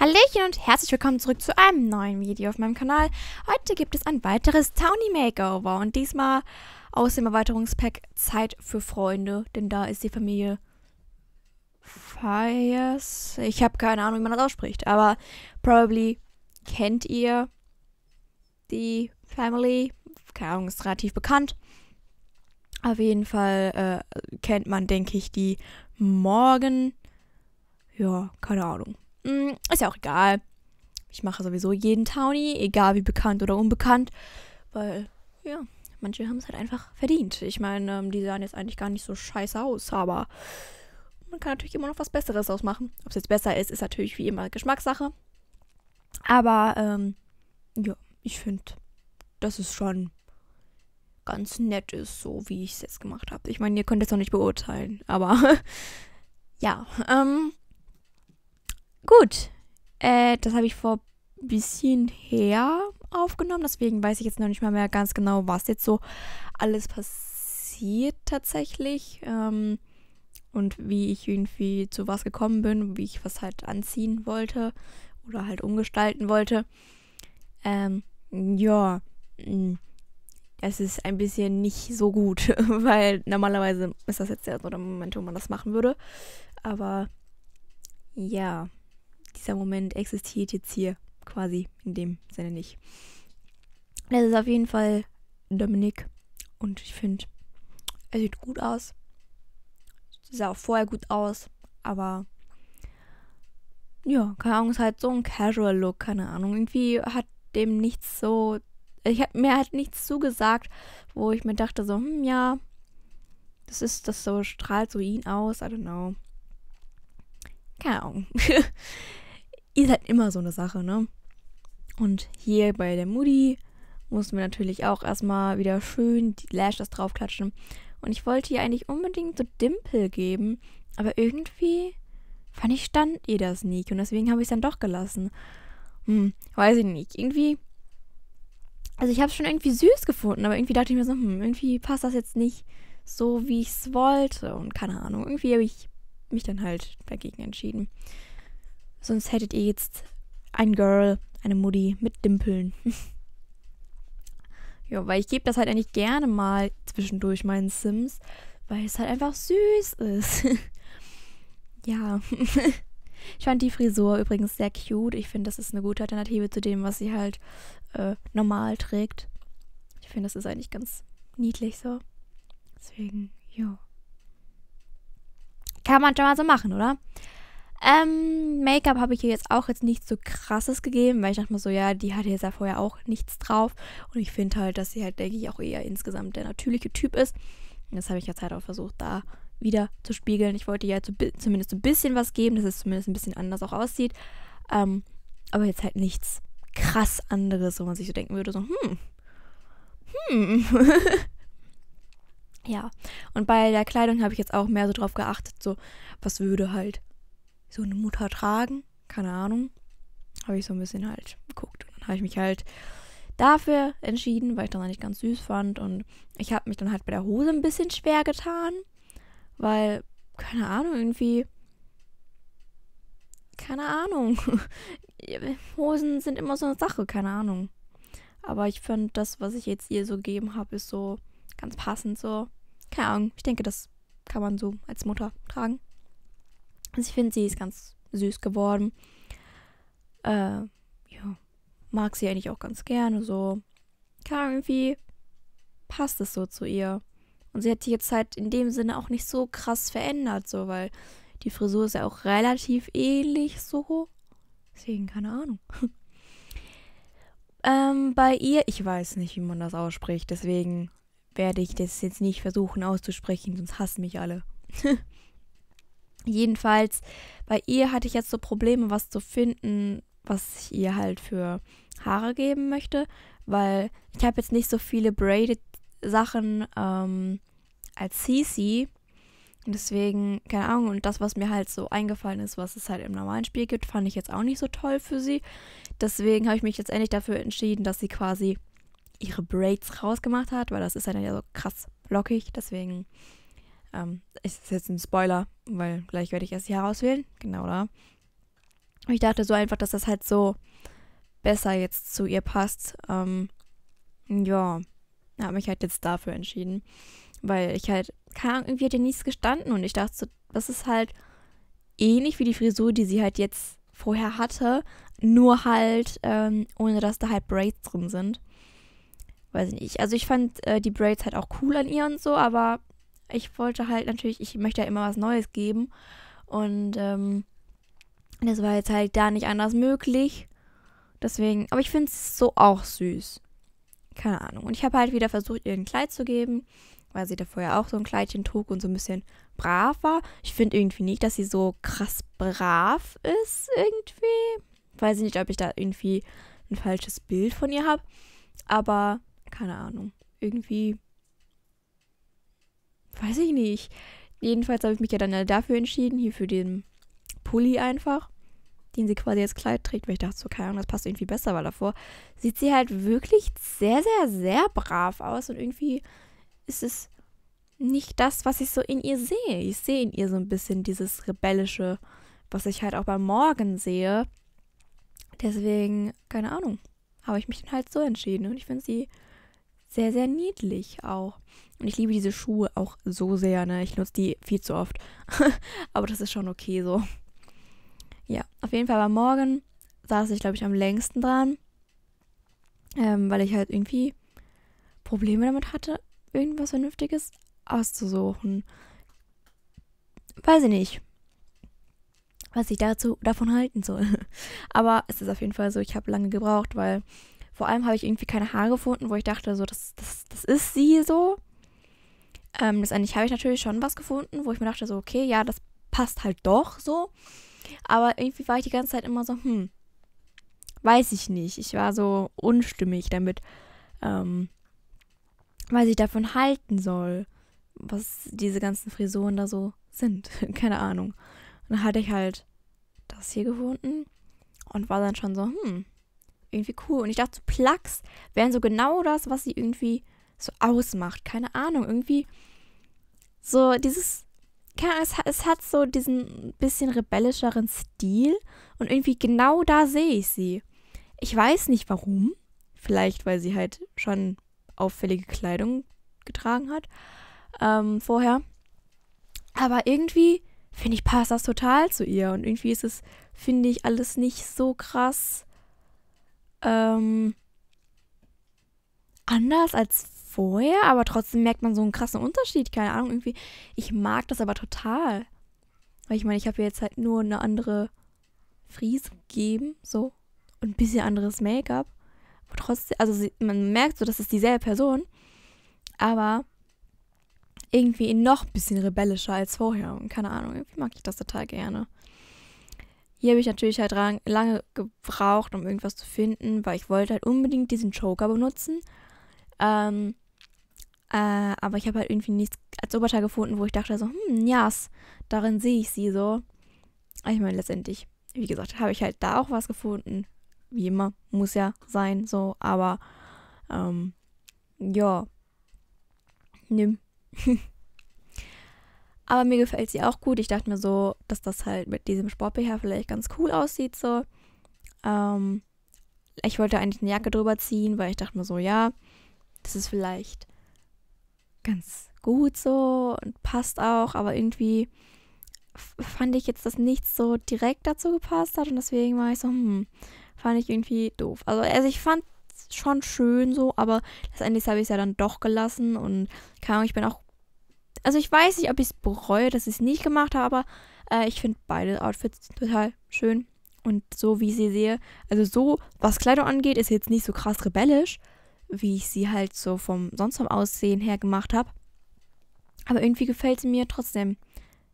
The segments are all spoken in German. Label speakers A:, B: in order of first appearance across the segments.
A: Hallöchen und herzlich willkommen zurück zu einem neuen Video auf meinem Kanal. Heute gibt es ein weiteres Towny Makeover und diesmal aus dem Erweiterungspack Zeit für Freunde, denn da ist die Familie Fires. Ich habe keine Ahnung, wie man das ausspricht, aber probably kennt ihr die Family. Keine Ahnung, ist relativ bekannt. Auf jeden Fall äh, kennt man, denke ich, die Morgen. Ja, keine Ahnung. Mm, ist ja auch egal. Ich mache sowieso jeden Townie, egal wie bekannt oder unbekannt, weil, ja, manche haben es halt einfach verdient. Ich meine, ähm, die sahen jetzt eigentlich gar nicht so scheiße aus, aber man kann natürlich immer noch was Besseres ausmachen. Ob es jetzt besser ist, ist natürlich wie immer Geschmackssache. Aber, ähm, ja, ich finde, dass es schon ganz nett ist, so wie ich es jetzt gemacht habe. Ich meine, ihr könnt es noch nicht beurteilen, aber ja, ähm, Gut. Äh, das habe ich vor ein bisschen her aufgenommen. Deswegen weiß ich jetzt noch nicht mal mehr ganz genau, was jetzt so alles passiert tatsächlich. Ähm, und wie ich irgendwie zu was gekommen bin, wie ich was halt anziehen wollte oder halt umgestalten wollte. Ähm, ja, mm, es ist ein bisschen nicht so gut, weil normalerweise ist das jetzt ja so der Moment, wo man das machen würde. Aber ja dieser Moment existiert jetzt hier quasi in dem Sinne nicht. Das ist auf jeden Fall Dominik und ich finde, er sieht gut aus. Sah auch vorher gut aus, aber ja, keine Ahnung, ist halt so ein Casual Look, keine Ahnung. Irgendwie hat dem nichts so. Ich hab, mir halt nichts zugesagt, wo ich mir dachte, so, hm, ja, das ist, das so strahlt so ihn aus, I don't know. Keine Ahnung. ist halt immer so eine Sache, ne? Und hier bei der Moody mussten wir natürlich auch erstmal wieder schön die Lashes draufklatschen. Und ich wollte ihr eigentlich unbedingt so Dimpel geben, aber irgendwie fand ich, stand ihr das nicht. Und deswegen habe ich es dann doch gelassen. Hm, weiß ich nicht. Irgendwie. Also ich habe es schon irgendwie süß gefunden, aber irgendwie dachte ich mir so, hm, irgendwie passt das jetzt nicht so, wie ich es wollte. Und keine Ahnung, irgendwie habe ich mich dann halt dagegen entschieden. Sonst hättet ihr jetzt ein Girl, eine Mutti mit Dimpeln. ja, weil ich gebe das halt eigentlich gerne mal zwischendurch meinen Sims, weil es halt einfach süß ist. ja. ich fand die Frisur übrigens sehr cute. Ich finde, das ist eine gute Alternative zu dem, was sie halt äh, normal trägt. Ich finde, das ist eigentlich ganz niedlich so. Deswegen, ja. Kann man schon mal so machen, oder? Ähm, Make-up habe ich ihr jetzt auch jetzt nicht so krasses gegeben, weil ich dachte mir so, ja, die hatte jetzt ja vorher auch nichts drauf. Und ich finde halt, dass sie halt, denke ich, auch eher insgesamt der natürliche Typ ist. Und das habe ich jetzt halt auch versucht, da wieder zu spiegeln. Ich wollte ihr ja halt zu, zumindest ein bisschen was geben, dass es zumindest ein bisschen anders auch aussieht. Ähm, aber jetzt halt nichts krass anderes, wo man sich so denken würde, so, hm, hm. ja. Und bei der Kleidung habe ich jetzt auch mehr so drauf geachtet, so, was würde halt so eine Mutter tragen? Keine Ahnung. Habe ich so ein bisschen halt geguckt. Und dann habe ich mich halt dafür entschieden, weil ich das eigentlich ganz süß fand. Und ich habe mich dann halt bei der Hose ein bisschen schwer getan, weil, keine Ahnung, irgendwie. Keine Ahnung. Hosen sind immer so eine Sache, keine Ahnung. Aber ich finde, das, was ich jetzt ihr so gegeben habe, ist so ganz passend so. Keine Ahnung, ich denke, das kann man so als Mutter tragen. Also ich finde, sie ist ganz süß geworden. Äh, ja, mag sie eigentlich auch ganz gerne so. Kann irgendwie passt es so zu ihr. Und sie hat sich jetzt halt in dem Sinne auch nicht so krass verändert, so, weil die Frisur ist ja auch relativ ähnlich so. Deswegen, keine Ahnung. ähm, bei ihr, ich weiß nicht, wie man das ausspricht, deswegen werde ich das jetzt nicht versuchen auszusprechen, sonst hassen mich alle. Jedenfalls, bei ihr hatte ich jetzt so Probleme, was zu finden, was ich ihr halt für Haare geben möchte, weil ich habe jetzt nicht so viele braided Sachen ähm, als CC. Deswegen, keine Ahnung, und das, was mir halt so eingefallen ist, was es halt im normalen Spiel gibt, fand ich jetzt auch nicht so toll für sie. Deswegen habe ich mich jetzt endlich dafür entschieden, dass sie quasi ihre Braids rausgemacht hat, weil das ist ja dann ja so krass lockig. Deswegen ähm, ist jetzt ein Spoiler, weil gleich werde ich erst hier auswählen. Genau da. Ich dachte so einfach, dass das halt so besser jetzt zu ihr passt. Ähm, ja, habe mich halt jetzt dafür entschieden. Weil ich halt, keine Ahnung, irgendwie hat ihr nichts gestanden und ich dachte so, das ist halt ähnlich wie die Frisur, die sie halt jetzt vorher hatte, nur halt ähm, ohne, dass da halt Braids drin sind. Weiß ich nicht. Also ich fand äh, die Braids halt auch cool an ihr und so, aber ich wollte halt natürlich, ich möchte ja immer was Neues geben. Und ähm, das war jetzt halt da nicht anders möglich. Deswegen, aber ich finde es so auch süß. Keine Ahnung. Und ich habe halt wieder versucht, ihr ein Kleid zu geben, weil sie davor ja auch so ein Kleidchen trug und so ein bisschen brav war. Ich finde irgendwie nicht, dass sie so krass brav ist, irgendwie. Weiß ich nicht, ob ich da irgendwie ein falsches Bild von ihr habe. Aber keine Ahnung. Irgendwie weiß ich nicht. Jedenfalls habe ich mich ja dann dafür entschieden, hier für den Pulli einfach, den sie quasi als Kleid trägt, weil ich dachte, so, keine Ahnung, das passt irgendwie besser, weil davor sieht sie halt wirklich sehr, sehr, sehr brav aus und irgendwie ist es nicht das, was ich so in ihr sehe. Ich sehe in ihr so ein bisschen dieses Rebellische, was ich halt auch beim Morgen sehe. Deswegen, keine Ahnung, habe ich mich dann halt so entschieden und ich finde sie sehr, sehr niedlich auch. Und ich liebe diese Schuhe auch so sehr, ne? Ich nutze die viel zu oft. Aber das ist schon okay so. Ja, auf jeden Fall war Morgen saß ich, glaube ich, am längsten dran. Ähm, weil ich halt irgendwie Probleme damit hatte, irgendwas Vernünftiges auszusuchen. Weiß ich nicht, was ich dazu davon halten soll. Aber es ist auf jeden Fall so, ich habe lange gebraucht, weil vor allem habe ich irgendwie keine Haare gefunden, wo ich dachte, so, das, das, das ist sie so. Ähm, letztendlich habe ich natürlich schon was gefunden, wo ich mir dachte, so, okay, ja, das passt halt doch so. Aber irgendwie war ich die ganze Zeit immer so, hm, weiß ich nicht. Ich war so unstimmig damit, ähm, was ich davon halten soll, was diese ganzen Frisuren da so sind. Keine Ahnung. Und dann hatte ich halt das hier gefunden und war dann schon so, hm, irgendwie cool. Und ich dachte, so Plugs wären so genau das, was sie irgendwie so ausmacht. Keine Ahnung, irgendwie so dieses, keine Ahnung, es, es hat so diesen bisschen rebellischeren Stil und irgendwie genau da sehe ich sie. Ich weiß nicht warum. Vielleicht, weil sie halt schon auffällige Kleidung getragen hat ähm, vorher. Aber irgendwie, finde ich, passt das total zu ihr. Und irgendwie ist es, finde ich, alles nicht so krass ähm, anders als vorher, aber trotzdem merkt man so einen krassen Unterschied. Keine Ahnung, irgendwie. Ich mag das aber total. Weil ich meine, ich habe jetzt halt nur eine andere Frise gegeben, so. Und ein bisschen anderes Make-up. trotzdem, also sie, man merkt so, das ist dieselbe Person. Aber irgendwie noch ein bisschen rebellischer als vorher. Und keine Ahnung, irgendwie mag ich das total gerne. Hier habe ich natürlich halt lange gebraucht, um irgendwas zu finden, weil ich wollte halt unbedingt diesen Joker benutzen. Ähm, äh, aber ich habe halt irgendwie nichts als Oberteil gefunden, wo ich dachte so, hm, yes, darin sehe ich sie so. Aber ich meine, letztendlich, wie gesagt, habe ich halt da auch was gefunden. Wie immer, muss ja sein, so, aber ähm, ja. Nimm. aber mir gefällt sie auch gut. Ich dachte mir so, dass das halt mit diesem sport vielleicht ganz cool aussieht, so. Ähm, ich wollte eigentlich eine Jacke drüber ziehen, weil ich dachte mir so, ja, das ist vielleicht ganz gut so und passt auch, aber irgendwie fand ich jetzt, dass nichts so direkt dazu gepasst hat und deswegen war ich so, hm, fand ich irgendwie doof. Also, also ich fand es schon schön so, aber letztendlich habe ich es ja dann doch gelassen und keine Ahnung, ich bin auch. Also ich weiß nicht, ob ich es bereue, dass ich es nicht gemacht habe, aber äh, ich finde beide Outfits total schön. Und so wie ich sie sehe, also so, was Kleidung angeht, ist jetzt nicht so krass rebellisch, wie ich sie halt so vom sonst vom Aussehen her gemacht habe. Aber irgendwie gefällt sie mir trotzdem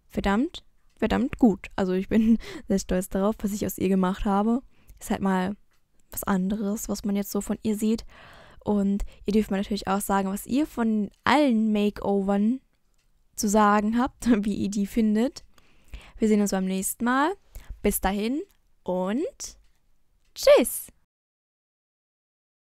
A: verdammt, verdammt gut. Also ich bin sehr stolz darauf, was ich aus ihr gemacht habe. Ist halt mal was anderes, was man jetzt so von ihr sieht. Und ihr dürft mir natürlich auch sagen, was ihr von allen Makeovern zu sagen habt, wie ihr die findet. Wir sehen uns beim nächsten Mal. Bis dahin und tschüss!